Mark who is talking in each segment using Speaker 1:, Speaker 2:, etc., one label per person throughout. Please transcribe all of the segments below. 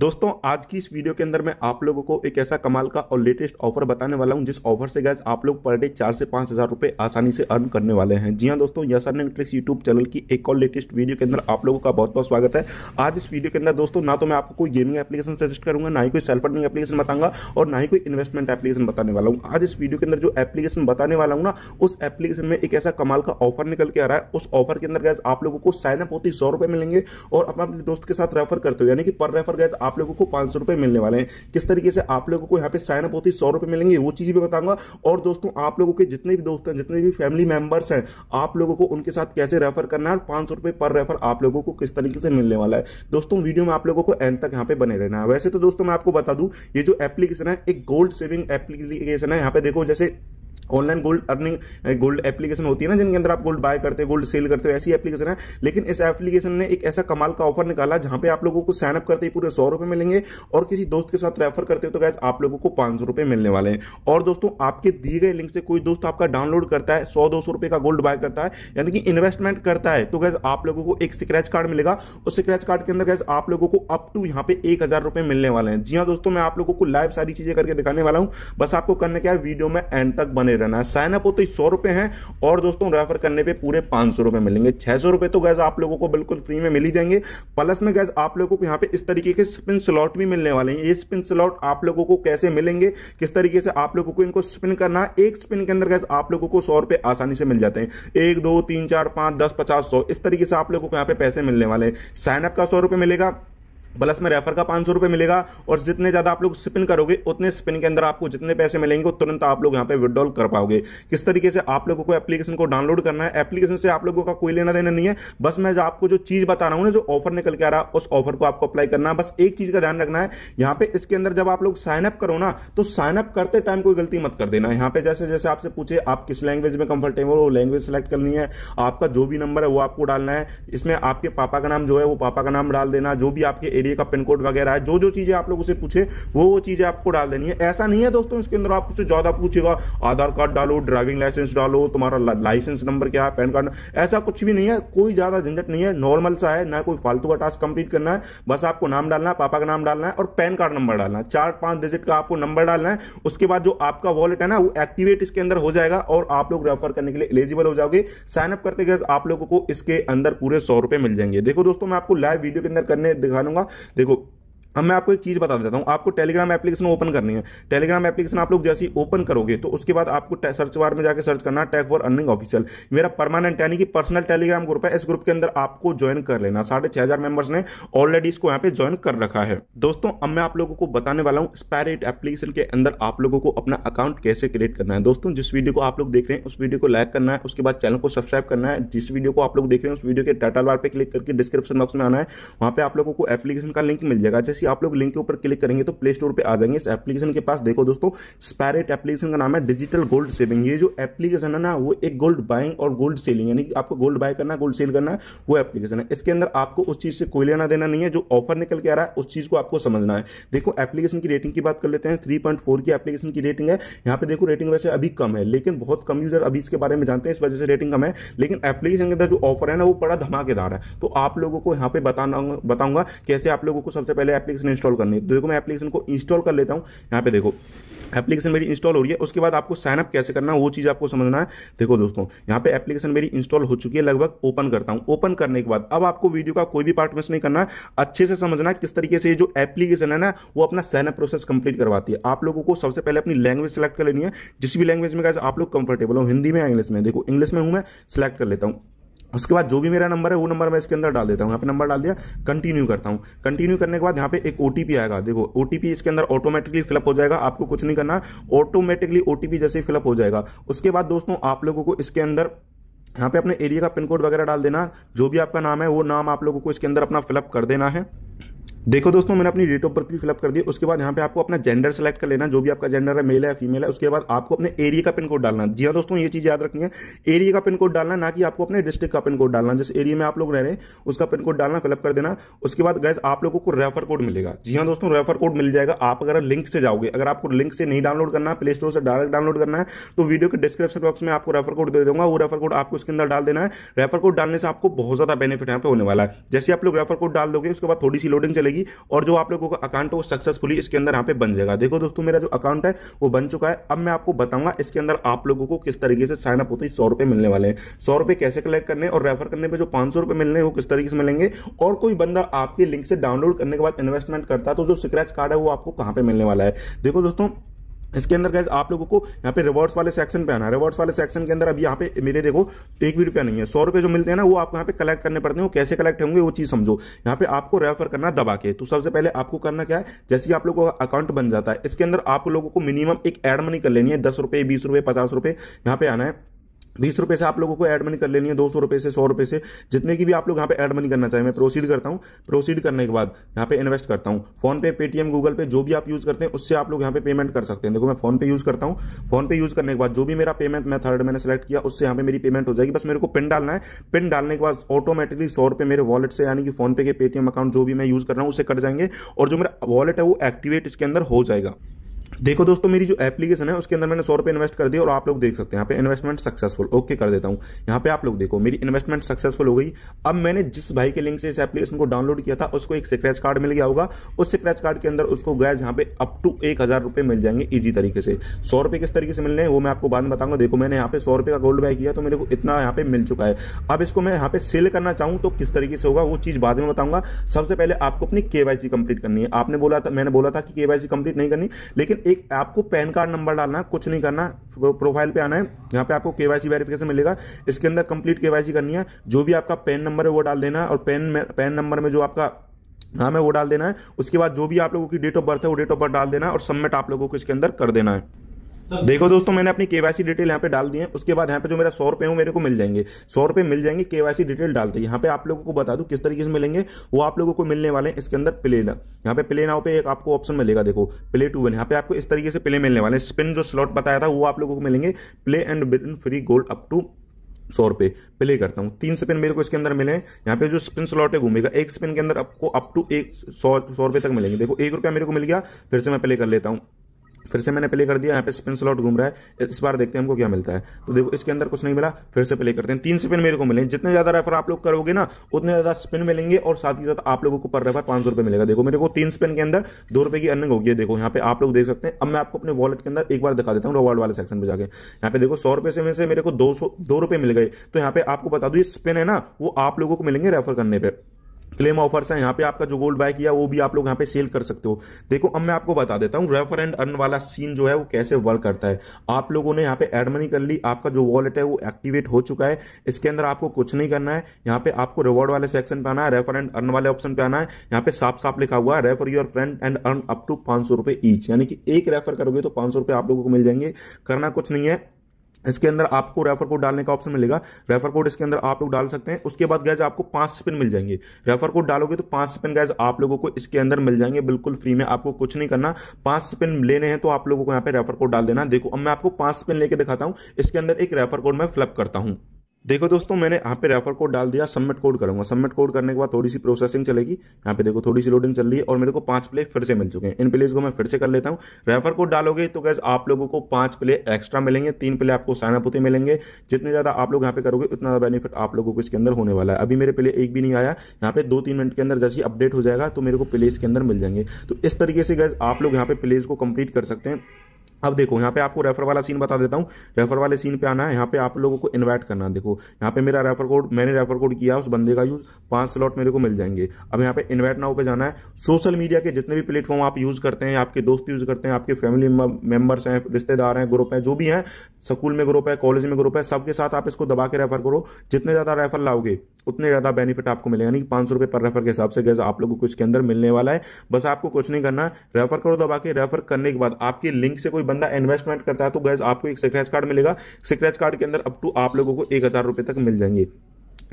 Speaker 1: दोस्तों आज की इस वीडियो के अंदर मैं आप लोगों को एक ऐसा कमाल का और लेटेस्ट ऑफर बताने वाला हूं जिस ऑफर से गैस आप लोग पर डे चार से पाँच हज़ार रुपये आसानी से अर्न करने वाले हैं जी हां दोस्तों yes earning tricks YouTube channel की एक और लेटेस्ट वीडियो के अंदर आप लोगों का बहुत बहुत स्वागत है आज इस वीडियो के अंदर दोस्तों ना तो मैं आपको कोई गेमिंग एप्लीकेशन सजेस्ट करूंगा ना ही कोई सेल्फ अर्निंग एप्लीकेशन बताऊंगा और ना ही कोई इन्वेस्टमेंट एप्लीकेशन बताने वाला हूँ आज इस वीडियो के अंदर जो एप्लीकेशन बताने वाला हूँ ना उस एप्लीकेशन में एक ऐसा कमाल का ऑफर निकल के आ रहा है उस ऑफर के अंदर गैस आप लोगों को साइनअप होती सौ मिलेंगे और अपने दोस्त के साथ रेफर करते हो यानी कि पर रेफर गैस आप लोगों को पांच सौ रुपए मिलने वाले हैं किस तरीके से आप लोगों को यहाँ पे साइन अप होती है सौ रुपए मिलेंगे वो चीज भी बताऊंगा और दोस्तों आप लोगों के जितने भी दोस्त हैं जितने भी फैमिली मेंबर्स हैं आप लोगों को उनके साथ कैसे रेफर करना है और पांच पर रेफर आप लोगों को किस तरीके से मिलने वाला है दोस्तों वीडियो में आप लोगों को एंड तक यहाँ पे बने रहना है वैसे तो दोस्तों मैं आपको बता दू ये जो एप्लीकेशन है एक गोल्ड सेविंग एप्लीकेशन है यहाँ पे देखो जैसे online gold earning gold application होती है ना जिनके अंदर आप गोल्ड बाय करते हो गोल्ड सेल करते हो ऐसी एप्लीकेशन है लेकिन इस एप्लीकेशन ने एक ऐसा कमाल का ऑफर निकाला जहां पे आप लोगों को साइनअप करते ही पूरे सौ रुपए मिलेंगे और किसी दोस्त के साथ रेफर करते हो तो गैस आप लोगों को पांच रुपए मिलने वाले हैं और दोस्तों आपके दिए गए लिंक से कोई दोस्त आपका डाउनलोड करता है सौ दो रुपए का गोल्ड बाय करता है यानी कि इन्वेस्टमेंट करता है तो गैस आप लोगों को एक स्क्रैच कार्ड मिलेगा उस स्क्रैच कार्ड के अंदर गैस आप लोगों को अप टू यहाँ पे एक हजार रुपए मिलने वाले हैं जी हाँ दोस्तों मैं आप लोगों को लाइव सारी चीजें करके दिखाने वाला हूँ बस आपको करने क्या है वीडियो में एंड तक बने रहना है साइनअप होते ही सौ रुपए हैं और दोस्तों रेफर करने पे पूरे पांच सौ रुपए मिलेंगे छह सौ रुपए तो गैस आप लोगों को बिल्कुल फ्री में मिली जाएंगे प्लस में गैस आप लोगों को यहाँ पे इस तरीके के स्पिन स्लॉट भी मिलने वाले हैं ये स्पिन स्लॉट आप लोगों को कैसे मिलेंगे किस तरीके से आप लोगों को इनको स्पिन करना है एक स्पिन के अंदर गैस आप लोगों को सौ रुपए आसानी से मिल जाते हैं एक दो तीन चार पांच दस पचास सौ इस तरीके से आप लोगों को यहाँ पे पैसे मिलने वाले हैं साइनअप का सौ रुपए मिलेगा प्लस में रेफर का पांच सौ रुपए मिलेगा और जितने ज़्यादा आप लोग स्पिन करोगे उतने स्पिन के अंदर आपको जितने पैसे मिलेंगे तुरंत आप लोग यहाँ पे विड्रॉल कर पाओगे किस तरीके से आप लोगों को एप्लीकेशन को डाउनलोड करना है एप्लीकेशन से आप लोगों का कोई लेना देना नहीं है बस मैं जो आपको जो चीज़ बता रहा हूँ ना जो ऑफर निकल के आ रहा है उस ऑफर को आपको अप्लाई करना है बस एक चीज़ का ध्यान रखना है यहाँ पे इसके अंदर जब आप लोग साइन अप करो ना तो साइनअप करते टाइम कोई गलती मत कर देना यहाँ पे जैसे जैसे आपसे पूछे आप किस लैंग्वेज में कंफर्टेबल हो लैंग्वेज सेलेक्ट करनी है आपका जो भी नंबर है वो आपको डालना है इसमें आपके पापा का नाम जो है वो पापा का नाम डाल देना जो भी आपके एरिया एरिए का पिन कोड वगैरह है जो जो चीज़ें आप लोग उसे पूछे वो वो चीज़ें आपको डाल देनी है ऐसा नहीं है दोस्तों इसके अंदर आपसे ज़्यादा पूछेगा आधार कार्ड डालो ड्राइविंग लाइसेंस डालो तुम्हारा लाइसेंस नंबर क्या है पैन कार्ड ऐसा कुछ भी नहीं है कोई ज़्यादा झंझट नहीं है नॉर्मल सा है ना कोई फालतू का टास्क कंप्लीट करना है बस आपको नाम डालना है पापा का नाम डालना है और पैन कार्ड नंबर डालना है चार पाँच डिजिट का आपको नंबर डालना है उसके बाद जो आपका वॉलेट है ना वो एक्टिवेट इसके अंदर हो जाएगा और आप लोग रेफर करने के लिए एलिजिबल हो जाओगे साइनअप करते गए आप लोगों को इसके अंदर पूरे सौ रुपए मिल जाएंगे देखो दोस्तों मैं आपको लाइव वीडियो के अंदर करने दिखा लूंगा 그리고 अब मैं आपको एक चीज़ बता देता हूँ आपको टेलीग्राम एप्लीकेशन ओपन करनी है टेलीग्राम एप्लीकेशन आप लोग जैसे ही ओपन करोगे तो उसके बाद आपको सर्च बार में जाकर सर्च करना टैग फॉर अर्निंग ऑफिशियल मेरा परमानेंट यानी कि पर्सनल टेलीग्राम ग्रुप है इस ग्रुप के अंदर आपको ज्वाइन कर लेना साढ़े छह हजार मेंबर्स ने ऑलरेडी इसको यहाँ पे ज्वाइन कर रखा है दोस्तों अब मैं आप लोगों को बताने वाला हूँ स्पैरिट एप्लीकेशन के अंदर आप लोगों को अपना अकाउंट कैसे क्रिएट करना है दोस्तों जिस वीडियो को आप लोग देख रहे हैं उस वीडियो को लाइक करना है उसके बाद चैनल को सब्सक्राइब करना है जिस वीडियो को आप लोग देख रहे हैं उस वीडियो के टाटा बार पर क्लिक करके डिस्क्रिप्शन बॉक्स में आना है वहां पे आप लोगों को एप्लीकेशन का लिंक मिल जाएगा जैसे आप लोग लिंक के ऊपर क्लिक करेंगे तो प्ले स्टोर पर आ जाएंगे इस एप्लीकेशन के पास देखो दोस्तों स्पैरेट एप्लीकेशन का नाम है डिजिटल गोल्ड सेविंग ये जो एप्लीकेशन है ना वो एक गोल्ड बाइंग और गोल्ड सेलिंग यानी कि आपको गोल्ड बाय करना गोल्ड सेल करना वो एप्लीकेशन है इसके अंदर आपको उस चीज़ से कोई लेना देना नहीं है जो ऑफर निकल के आ रहा है उस चीज़ को आपको समझना है देखो एप्लीकेशन की रेटिंग की बात कर लेते हैं थ्री की एप्लीकेशन की रेटिंग है यहाँ पे देखो रेटिंग वैसे अभी कम है लेकिन बहुत कम यूजर अभी इसके बारे में जानते हैं इस वजह से रेटिंग कम है लेकिन एप्लीकेशन के अंदर जो ऑफर है ना वो बड़ा धमाकेदार है तो आप लोगों को यहाँ पे बताना बताऊंगा कैसे आप लोगों को सबसे पहले एप्लीकेशन इंस्टॉल करनी है तो देखो मैं एप्लीकेशन को इंस्टॉल कर लेता हूँ यहाँ पे देखो एप्लीकेशन मेरी इंस्टॉल हो रही है उसके बाद आपको साइनअप कैसे करना है वो चीज़ आपको समझना है देखो दोस्तों यहाँ पे एप्लीकेशन मेरी इंस्टॉल हो चुकी है लगभग ओपन करता हूँ ओपन करने के बाद अब आपको वीडियो का कोई भी पार्ट मिस नहीं करना अच्छे से समझना किस तरीके से जो एप्लीकेशन है ना वो अपना साइनअप प्रोसेस कंप्लीट करवाती है आप लोगों को सबसे पहले अपनी लैंग्वेज सेलेक्ट कर लेनी है जिस भी लैंग्वेज में आप लोग कंफर्टेबल हो हिंदी में इंग्लिश में देखो इंग्लिश में हूं मैं सिलेक्ट कर लेता हूँ उसके बाद जो भी मेरा नंबर है वो नंबर मैं इसके अंदर डाल देता हूँ यहाँ पे नंबर डाल दिया कंटिन्यू करता हूँ कंटिन्यू करने के बाद यहाँ पे एक ओ आएगा देखो ओटीपी इसके अंदर ऑटोमेटिकली फिलअप हो जाएगा आपको कुछ नहीं करना ऑटोमेटिकली ओ जैसे फिलअप हो जाएगा उसके बाद दोस्तों आप लोगों को इसके अंदर यहाँ पे अपने एरिया का पिन कोड वगैरह डाल देना जो भी आपका नाम है वो नाम आप लोगों को इसके अंदर अपना फिलअप कर देना है देखो दोस्तों मैंने अपनी डेट ऑफ बर्थ भी फिलअप कर दी उसके बाद यहाँ पे आपको अपना जेंडर सेलेक्ट कर लेना जो भी आपका जेंडर है मेल है फीमेल है उसके बाद आपको अपने एरिया का पिन कोड डालना जी हाँ दोस्तों ये चीज याद रखनी है एरिया का पिन कोड डालना ना कि आपको अपने डिस्ट्रिक्ट का पिन कोड डालना जिस एरिया में आप लोग रह रहे हैं उसका पिन कोड डालना फिलअप कर देना उसके बाद गैस आप लोगों को रेफर कोड मिलेगा जी हाँ दोस्तों रेफर कोड मिल जाएगा आप अगर लिंक से जाओगे अगर आपको लिंक से नहीं डाउनलोड करना प्ले स्टोर से डायरेक्ट डाउनलोड करना है तो वीडियो के डिस्क्रिप्शन बॉक्स में आपको रेफर कोड दे दूंगा वो रेफर कोड आपको उसके अंदर डाल देना है रेफर कोड डालने से आपको बहुत ज्यादा बेनिफिट यहाँ पे होने वाला है जैसे आप लोग रेफर कोड डाल दोगे उसके बाद थोड़ी सी लोडिंग चलेगी जाएगी और जो आप लोगों का अकाउंट है वो सक्सेसफुली इसके अंदर यहाँ पे बन जाएगा देखो दोस्तों मेरा जो अकाउंट है वो बन चुका है अब मैं आपको बताऊंगा इसके अंदर आप लोगों को किस तरीके से साइन अप होते हैं सौ रुपए मिलने वाले हैं सौ रुपए कैसे कलेक्ट करने और रेफर करने पर जो पांच सौ रुपए मिलने वो किस तरीके से मिलेंगे और कोई बंदा आपके लिंक से डाउनलोड करने के बाद इन्वेस्टमेंट करता है तो जो स्क्रैच कार्ड है वो आपको कहां पर मिलने वाला है देखो दोस्तों इसके अंदर गैस आप लोगों को यहाँ पे रिवर्स वाले सेक्शन पे आना रिवॉर्ड्स रिवर्स वाले सेक्शन के अंदर अभी यहाँ पे मेरे देखो एक भी रुपया नहीं है सौ रुपये जो मिलते हैं ना वो आपको यहाँ पे कलेक्ट करने पड़ते हैं वो कैसे कलेक्ट होंगे वो चीज समझो यहाँ पे आपको रेफर करना दबा के तो सबसे पहले आपको करना क्या है जैसे आप लोगों का अकाउंट बन जाता है इसके अंदर आप लोगों को मिनिमम एक एड मनी कर लेनी है दस रुपये बीस रुपए पचास रुपए यहाँ पे आना है बीस रुपए से आप लोगों को एड मनी कर लेनी है दो सौ रुपए से सौ रुपए से जितने की भी आप लोग यहाँ पे एड मनी करना चाहें मैं प्रोसीड करता हूँ प्रोसीड करने के बाद यहाँ पे इन्वेस्ट करता हूँ फोन पे पेटीएम गूगल पे जो भी आप यूज करते हैं उससे आप लोग यहाँ पे पेमेंट कर सकते हैं देखो मैं फोन पे यूज करता हूँ फोन पे यूज करने के बाद जो भी मेरा पेमेंट मैं थर्ड मैंने सेलेक्ट किया उससे यहाँ पे मेरी पेमेंट हो जाएगी बस मेरे को पिन डालना है पिन डालने के बाद ऑटोमेटिकली सौ रुपए मेरे वॉलेट से यानी कि फोन पे के पेटीएम अकाउंट जो भी मैं यूज कर रहा हूँ उसे कट जाएंगे और जो मेरा वॉलेट है वो एक्टिवेट इसके अंदर हो जाएगा देखो दोस्तों मेरी जो एप्लीकेशन है उसके अंदर मैंने सौ रुपये इन्वेस्ट कर दिया और आप लोग देख सकते हैं यहाँ पे इन्वेस्टमेंट सक्सेसफुल ओके कर देता हूँ यहाँ पे आप लोग देखो मेरी इन्वेस्टमेंट सक्सेसफुल हो गई अब मैंने जिस भाई के लिंक से इस एप्लीकेशन को डाउनलोड किया था उसको एक स्क्रैच कार्ड मिल गया होगा उस स्क्रैच कार्ड के अंदर उसको गैस यहाँ पे अप टू एक हजार रुपये मिल जाएंगे ईजी तरीके से सौ किस तरीके से मिलने वो मैं आपको बाद में बताऊंगा देखो मैंने यहाँ पे सौ रुपये का गोल्ड बाय किया तो मेरे को इतना यहाँ पे मिल चुका है अब इसको मैं यहाँ पे सेल करना चाहूँ तो किस तरीके से होगा वो चीज़ बाद में बताऊंगा सबसे पहले आपको अपनी केवाईसी कंप्लीट करनी है आपने बोला था मैंने बोला था कि केवाईसी कंप्लीट नहीं करनी लेकिन एक आपको पैन कार्ड नंबर डालना कुछ नहीं करना प्रोफाइल पे आना है यहाँ पे आपको केवाईसी वेरिफिकेशन मिलेगा इसके अंदर कंप्लीट केवाईसी करनी है जो भी आपका पैन नंबर है वो डाल देना और पैन पैन नंबर में जो आपका नाम है वो डाल देना है उसके बाद जो भी आप लोगों की डेट ऑफ बर्थ है वो डेट ऑफ बर्थ डाल देना है और सबमिट आप लोगों को इसके अंदर कर देना है देखो दोस्तों मैंने अपनी केवासी डिटेल यहाँ पे डाल दी है उसके बाद यहाँ पे जो मेरा सौ रुपए मेरे को मिल जाएंगे सौ रुपए मिल जाएंगे केवासी डिटेल डालते यहाँ पे आप लोगों को बता दू किस तरीके से मिलेंगे वो आप लोगों को मिलने वाले हैं इसके अंदर प्ले यहाँ पे प्ले नाव पे एक आपको ऑप्शन मिलेगा देखो प्ले टू वन यहाँ पे आपको इस तरीके से प्ले मिलने वाले स्पिन जो स्लॉट बताया था वो आप लोगों को मिलेंगे play and win free gold up to सौ रुपए प्ले करता हूँ तीन स्पिन मेरे को इसके अंदर मिले हैं यहाँ पे जो स्पिन स्लॉट है घूमेगा एक स्पिन के अंदर आपको अप टू एक सौ सौ रुपये तक मिलेंगे देखो एक रुपया मेरे को मिल गया फिर से मैं प्ले कर लेता हूँ फिर से मैंने प्ले कर दिया यहाँ पे स्पिन स्लॉट घूम रहा है इस बार देखते हैं हमको क्या मिलता है तो देखो इसके अंदर कुछ नहीं मिला फिर से प्ले करते हैं तीन स्पिन मेरे को मिले जितने ज्यादा रेफर आप लोग करोगे ना उतने ज्यादा स्पिन मिलेंगे और साथ ही साथ आप लोगों को पर रेफर पांच सौ रुपए मिलेगा देखो मेरे को तीन स्पिन के अंदर दो रुपए की अर्निंग होगी देखो यहाँ पे आप लोग देख सकते हैं अब मैं आपको अपने वॉलेट के अंदर एक बार दिखा देता हूँ रोवार्ड वाले सेक्शन में जाकर यहाँ पे देखो सौ रुपये से मेरे को दो सौ मिल गए तो यहाँ पे आपको बता दो ये स्पिन है ना वो आप लोगों को मिलेंगे रेफर करने पर क्लेम ऑफर्स हैं यहाँ पे आपका जो गोल्ड बाय किया वो भी आप लोग यहाँ पे सेल कर सकते हो देखो अब मैं आपको बता देता हूँ रेफर एंड अर्न वाला सीन जो है वो कैसे वर्क करता है आप लोगों ने यहाँ पे एड मनी कर ली आपका जो वॉलेट है वो एक्टिवेट हो चुका है इसके अंदर आपको कुछ नहीं करना है यहाँ पे आपको रिवॉर्ड वाले सेक्शन पे आना है रेफर एंड अर्न वाले ऑप्शन पे आना है यहाँ पे साफ साफ लिखा हुआ है refer your friend and earn up to पांच सौ रुपए ईच यानी कि एक रेफर करोगे तो पांच सौ रुपए आप लोगों को मिल जाएंगे करना कुछ नहीं है इसके अंदर आपको रेफर कोड डालने का ऑप्शन मिलेगा रेफर कोड इसके अंदर आप लोग डाल सकते हैं उसके बाद गैज आपको पांच स्पिन मिल जाएंगे रेफर कोड डालोगे तो पांच स्पिन गैज आप लोगों को इसके अंदर मिल जाएंगे बिल्कुल फ्री में आपको कुछ नहीं करना पांच स्पिन लेने हैं तो आप लोगों को यहाँ पे रेफर कोड डाल देना देखो अब मैं आपको पांच स्पिन लेके दिखाता हूँ इसके अंदर एक रेफर कोड मैं फ्लप करता हूँ देखो दोस्तों मैंने यहाँ पे रेफर कोड डाल दिया सबमिट कोड करूंगा सबमिट कोड करने के बाद थोड़ी सी प्रोसेसिंग चलेगी यहाँ पे देखो थोड़ी सी लोडिंग चल रही है और मेरे को पांच प्ले फिर से मिल चुके हैं इन प्लेज को मैं फिर से कर लेता हूँ रेफर कोड डालोगे तो गैस आप लोगों को पांच प्ले एक्स्ट्रा मिलेंगे तीन प्ले आपको साइनअप होते मिलेंगे जितने ज्यादा आप लोग यहाँ पे करोगे उतना ज्यादा बेनिफिट आप लोगों को इसके अंदर होने वाला है अभी मेरे प्ले एक भी नहीं आया यहाँ पे दो तीन मिनट के अंदर जैसे अपडेट हो जाएगा तो मेरे को प्लेज के अंदर मिल जाएंगे तो इस तरीके से गैस आप लोग यहाँ पे प्लेज को कंप्लीट कर सकते हैं अब देखो यहाँ पे आपको रेफर वाला सीन बता देता हूँ रेफर वाले सीन पे आना है यहाँ पे आप लोगों को इनवाइट करना है देखो यहाँ पे मेरा रेफर कोड मैंने रेफर कोड किया उस बंदे का यूज पांच स्लॉट मेरे को मिल जाएंगे अब यहाँ पे इनवाइट नाउ पे जाना है सोशल मीडिया के जितने भी प्लेटफॉर्म आप यूज करते हैं आपके दोस्त यूज करते हैं आपके फैमिली मेंबर्स हैं रिश्तेदार हैं ग्रुप है जो भी है स्कूल में ग्रुप है कॉलेज में ग्रुप है सबके साथ आप इसको दबा के रेफर करो जितने ज्यादा रेफर लाओगे उतने ज्यादा बेनिफिट आपको मिलेगा यानी कि पांच सौ पर रेफर के हिसाब से गैस आप लोगों को इसके अंदर मिलने वाला है बस आपको कुछ नहीं करना रेफर करो दबा के रेफर करने के बाद आपके लिंक से कोई बंदा इन्वेस्टमेंट करता है तो गैस आपको एक स्क्रैच कार्ड मिलेगा स्क्रैच कार्ड के अंदर अप टू आप लोगों को एक हजार रुपए तक मिल जाएंगे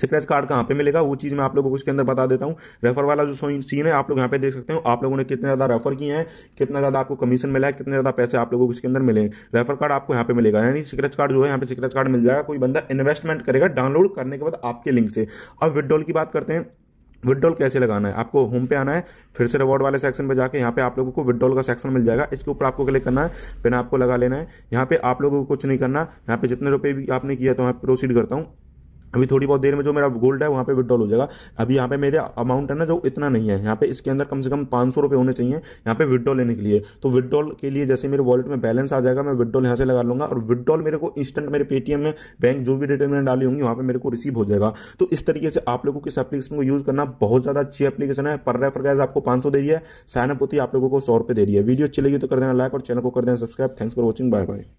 Speaker 1: स्क्रैच कार्ड कहाँ पे मिलेगा वो चीज़ मैं आप लोगों को इसके अंदर बता देता हूँ रेफर वाला जो सीन है आप लोग यहाँ पे देख सकते हो आप लोगों ने कितने ज़्यादा रेफर किए हैं कितना ज़्यादा आपको कमीशन मिला है कितने ज़्यादा पैसे आप लोगों को इसके अंदर मिले हैं रेफर कार्ड आपको यहाँ पे मिलेगा यानी स्क्रैच कार्ड जो है यहाँ पे स्क्रैच कार्ड मिल जाएगा कोई बंदा इन्वेस्टमेंट करेगा डाउनलोड करने के बाद आपके लिंक से अब विदड्रॉल की बात करते हैं विड्रॉल कैसे लगाना है आपको होम पे आना है फिर से रिवॉर्ड वाले सेक्शन पे जाके यहाँ पे आप लोगों को विड्रॉल का सेक्शन मिल जाएगा इसके ऊपर आपको क्लिक करना है पिन आपको लगा लेना है यहाँ पे आप लोगों को कुछ नहीं करना यहाँ पे जितने रुपए भी आपने किया तो मैं प्रोसीड करता हूँ अभी थोड़ी बहुत देर में जो मेरा गोल्ड है वहाँ पे विड्रॉल हो जाएगा अभी यहाँ पे मेरे अमाउंट है ना जो इतना नहीं है यहाँ पे इसके अंदर कम से कम पाँच सौ रुपये होने चाहिए यहाँ पे विड्रॉल लेने के लिए तो विड्रॉल के लिए जैसे मेरे वॉलेट में बैलेंस आ जाएगा मैं विड्रॉल यहाँ से लगा लूँगा और विड्रॉल मेरे को इंस्टेंट मेरे पेटीएम में बैंक जो भी डिटेल मैंने डाली होंगी वहाँ पर मेरे को रिसीव हो जाएगा तो इस तरीके से आप लोगों को इस एप्लीकेशन को यूज़ करना बहुत ज़्यादा अच्छी एप्लीकेशन है पर रेफर गैस आपको पाँच दे रही है साइनअप होती है आप लोगों को सौ दे रही है वीडियो अच्छी लगी तो कर देना लाइक और चैनल को कर देना subscribe thanks for watching bye bye